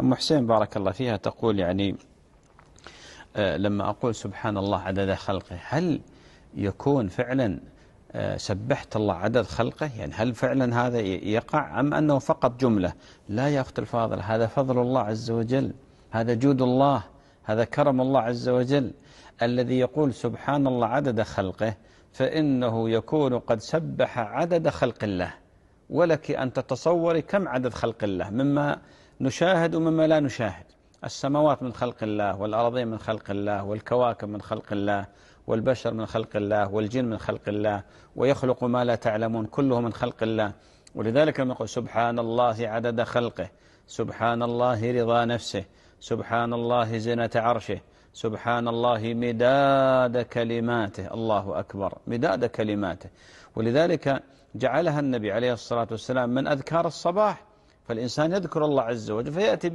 أم حسين بارك الله فيها تقول يعني آه، لما أقول سبحان الله عدد خلقه هل يكون فعلا آه، سبحت الله عدد خلقه يعني هل فعلا هذا يقع أم أنه فقط جملة لا يا أخت الفاضل هذا فضل الله عز وجل هذا جود الله هذا كرم الله عز وجل الذي يقول سبحان الله عدد خلقه فإنه يكون قد سبح عدد خلق الله ولك أن تتصوري كم عدد خلق الله مما نشاهد ومما لا نشاهد السماوات من خلق الله والأرضين من خلق الله والكواكب من خلق الله والبشر من خلق الله والجن من خلق الله ويخلق ما لا تعلمون كله من خلق الله ولذلك لما يقول سبحان الله عدد خلقه سبحان الله رضا نفسه سبحان الله زنة عرشه سبحان الله مداد كلماته الله أكبر مداد كلماته ولذلك جعلها النبي عليه الصلاة والسلام من أذكار الصباح فالإنسان يذكر الله عز وجل فيأتي